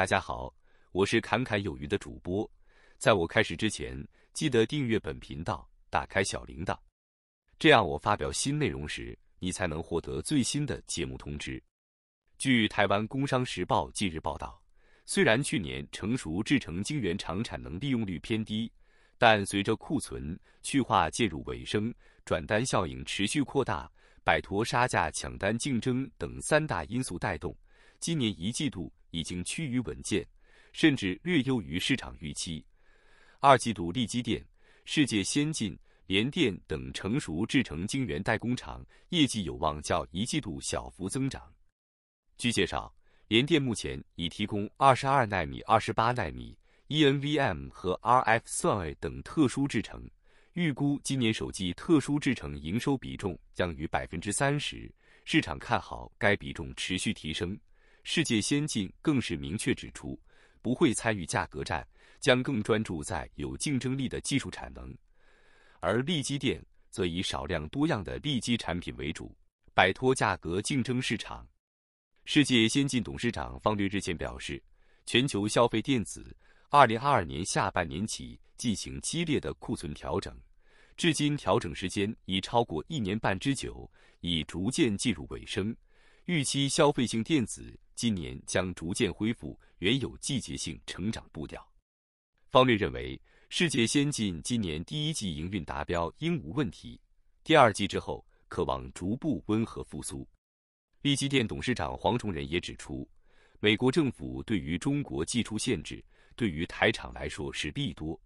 大家好，我是侃侃有余的主播。在我开始之前，记得订阅本频道，打开小铃铛，这样我发表新内容时，你才能获得最新的节目通知。据台湾《工商时报》近日报道，虽然去年成熟制成晶圆厂产能利用率偏低，但随着库存去化进入尾声，转单效应持续扩大，摆脱杀价抢单竞争等三大因素带动，今年一季度。已经趋于稳健，甚至略优于市场预期。二季度，立基电、世界先进、联电等成熟制成晶圆代工厂业绩有望较一季度小幅增长。据介绍，联电目前已提供二十二纳米、二十八纳米、E NVM 和 RF 算位等特殊制成。预估今年首季特殊制成营收比重将逾百分之三十，市场看好该比重持续提升。世界先进更是明确指出，不会参与价格战，将更专注在有竞争力的技术产能。而利基电则以少量多样的利基产品为主，摆脱价格竞争市场。世界先进董事长方略日前表示，全球消费电子2022年下半年起进行激烈的库存调整，至今调整时间已超过一年半之久，已逐渐进入尾声。预期消费性电子今年将逐渐恢复原有季节性成长步调。方略认为，世界先进今年第一季营运达标应无问题，第二季之后可望逐步温和复苏。利基电董事长黄崇仁也指出，美国政府对于中国技术限制，对于台厂来说是弊多。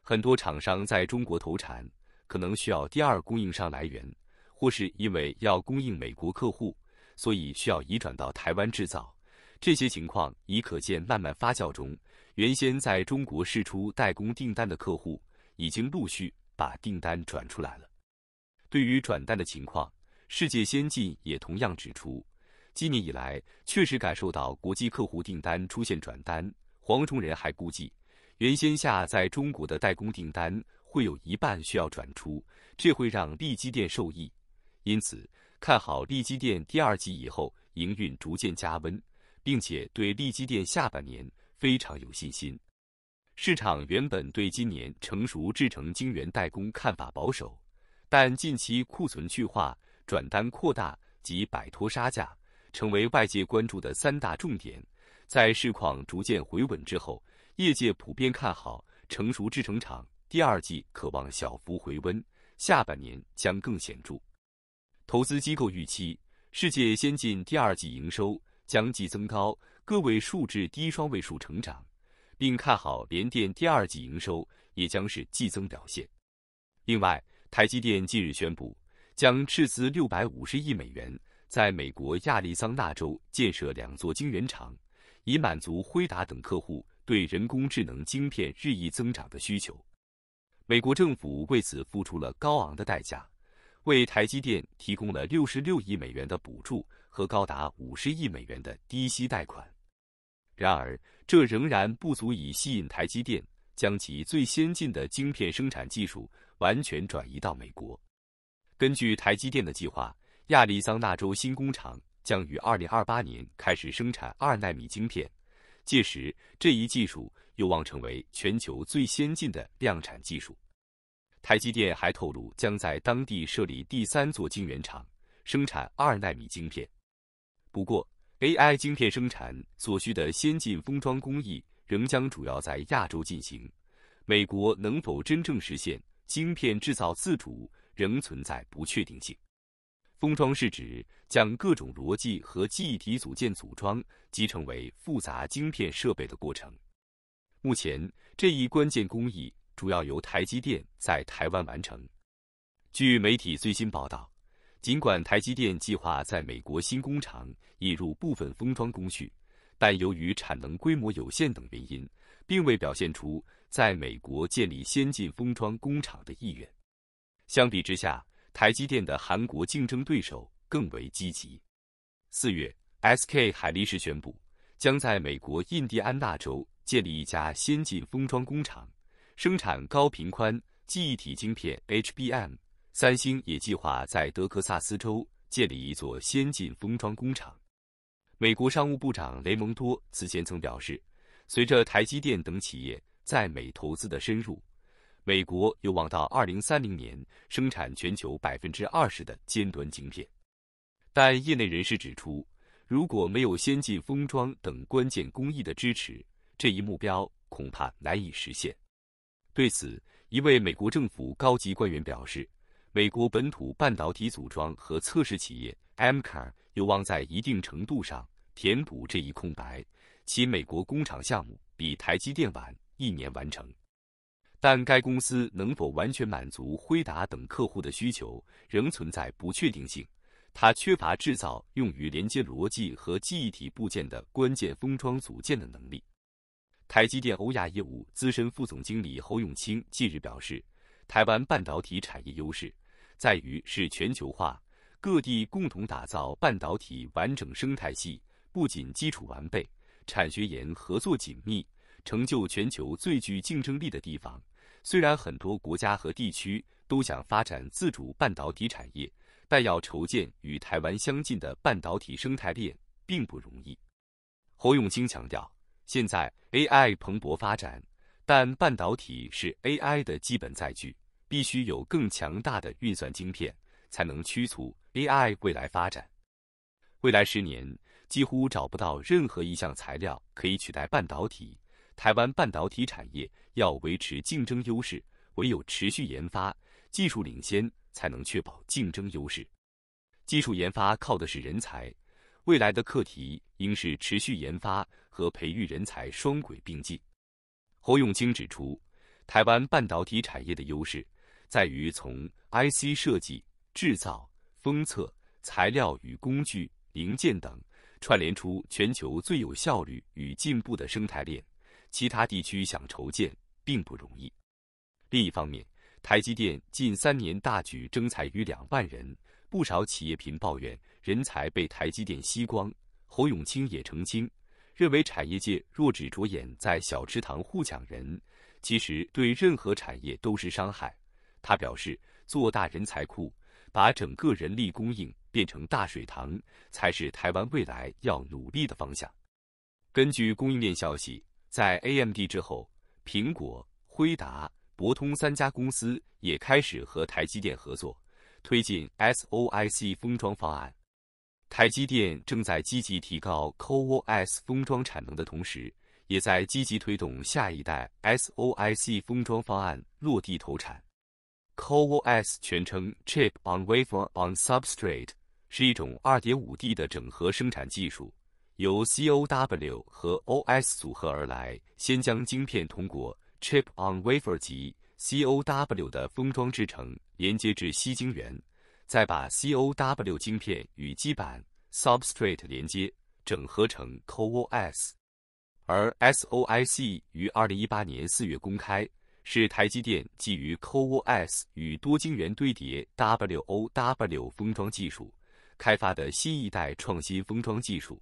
很多厂商在中国投产，可能需要第二供应商来源，或是因为要供应美国客户。所以需要移转到台湾制造，这些情况已可见慢慢发酵中。原先在中国试出代工订单的客户，已经陆续把订单转出来了。对于转单的情况，世界先进也同样指出，今年以来确实感受到国际客户订单出现转单。黄崇仁还估计，原先下在中国的代工订单会有一半需要转出，这会让利基电受益。因此。看好利基电第二季以后营运逐渐加温，并且对利基电下半年非常有信心。市场原本对今年成熟制成晶圆代工看法保守，但近期库存去化、转单扩大及摆脱杀价，成为外界关注的三大重点。在市况逐渐回稳之后，业界普遍看好成熟制成厂第二季可望小幅回温，下半年将更显著。投资机构预期，世界先进第二季营收将季增高个位数至低双位数成长，并看好联电第二季营收也将是季增表现。另外，台积电近日宣布，将斥资六百五十亿美元，在美国亚利桑那州建设两座晶圆厂，以满足辉达等客户对人工智能晶片日益增长的需求。美国政府为此付出了高昂的代价。为台积电提供了六十六亿美元的补助和高达五十亿美元的低息贷款，然而这仍然不足以吸引台积电将其最先进的晶片生产技术完全转移到美国。根据台积电的计划，亚利桑那州新工厂将于二零二八年开始生产二纳米晶片，届时这一技术有望成为全球最先进的量产技术。台积电还透露，将在当地设立第三座晶圆厂，生产二纳米晶片。不过，AI 晶片生产所需的先进封装工艺仍将主要在亚洲进行。美国能否真正实现晶片制造自主，仍存在不确定性。封装是指将各种逻辑和记忆体组件组装、集成为复杂晶片设备的过程。目前，这一关键工艺。主要由台积电在台湾完成。据媒体最新报道，尽管台积电计划在美国新工厂引入部分封装工序，但由于产能规模有限等原因，并未表现出在美国建立先进封装工厂的意愿。相比之下，台积电的韩国竞争对手更为积极。四月，S.K. 海力士宣布将在美国印第安纳州建立一家先进封装工厂。生产高频宽记忆体晶片 HBM，三星也计划在德克萨斯州建立一座先进封装工厂。美国商务部长雷蒙多此前曾表示，随着台积电等企业在美投资的深入，美国有望到二零三零年生产全球百分之二十的尖端晶片。但业内人士指出，如果没有先进封装等关键工艺的支持，这一目标恐怕难以实现。对此，一位美国政府高级官员表示，美国本土半导体组装和测试企业 m c a r 有望在一定程度上填补这一空白，其美国工厂项目比台积电晚一年完成。但该公司能否完全满足辉达等客户的需求，仍存在不确定性。它缺乏制造用于连接逻辑和记忆体部件的关键封装组件的能力。台积电欧亚业务资深副总经理侯永清近日表示，台湾半导体产业优势在于是全球化各地共同打造半导体完整生态系，不仅基础完备，产学研合作紧密，成就全球最具竞争力的地方。虽然很多国家和地区都想发展自主半导体产业，但要筹建与台湾相近的半导体生态链并不容易。侯永清强调。现在 AI 蓬勃发展，但半导体是 AI 的基本载具，必须有更强大的运算晶片，才能驱促 AI 未来发展。未来十年，几乎找不到任何一项材料可以取代半导体。台湾半导体产业要维持竞争优势，唯有持续研发、技术领先，才能确保竞争优势。技术研发靠的是人才。未来的课题应是持续研发和培育人才双轨并进。侯永清指出，台湾半导体产业的优势在于从 IC 设计、制造、封测、材料与工具、零件等串联出全球最有效率与进步的生态链，其他地区想筹建并不容易。另一方面，台积电近三年大举征才逾两万人。不少企业频抱怨人才被台积电吸光。侯永清也澄清，认为产业界若只着眼在小池塘互抢人，其实对任何产业都是伤害。他表示，做大人才库，把整个人力供应变成大水塘，才是台湾未来要努力的方向。根据供应链消息，在 AMD 之后，苹果、辉达、博通三家公司也开始和台积电合作。推进 S O I C 封装方案，台积电正在积极提高 Co O S 封装产能的同时，也在积极推动下一代 S O I C 封装方案落地投产。Co O S 全称 Chip on Wafer on Substrate，是一种二点五 D 的整合生产技术，由 C O W 和 O S 组合而来。先将晶片通过 Chip on Wafer 级。COW 的封装制成，连接至吸晶圆，再把 COW 晶片与基板 （substrate） 连接，整合成 CoOS。而 SOIC 于二零一八年四月公开，是台积电基于 CoOS 与多晶圆堆叠 （WOW） 封装技术开发的新一代创新封装技术。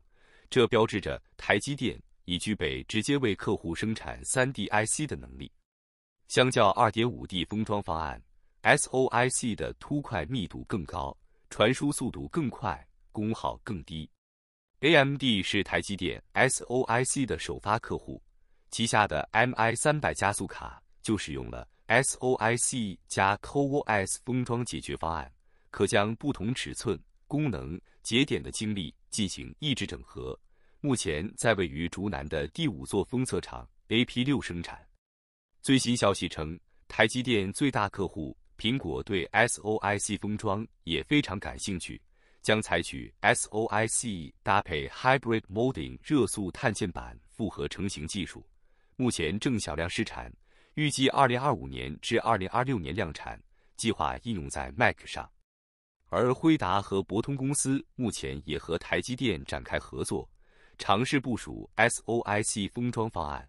这标志着台积电已具备直接为客户生产 3D IC 的能力。相较 2.5D 封装方案，SOIC 的凸块密度更高，传输速度更快，功耗更低。AMD 是台积电 SOIC 的首发客户，旗下的 MI 三百加速卡就使用了 SOIC 加 CoOS 封装解决方案，可将不同尺寸、功能节点的精力进行抑制整合。目前在位于竹南的第五座封测厂 AP 六生产。最新消息称，台积电最大客户苹果对 SOI C 封装也非常感兴趣，将采取 SOI C 搭配 Hybrid Molding 热塑碳纤板复合成型技术，目前正小量试产，预计2025年至2026年量产，计划应用在 Mac 上。而辉达和博通公司目前也和台积电展开合作，尝试部署 SOI C 封装方案。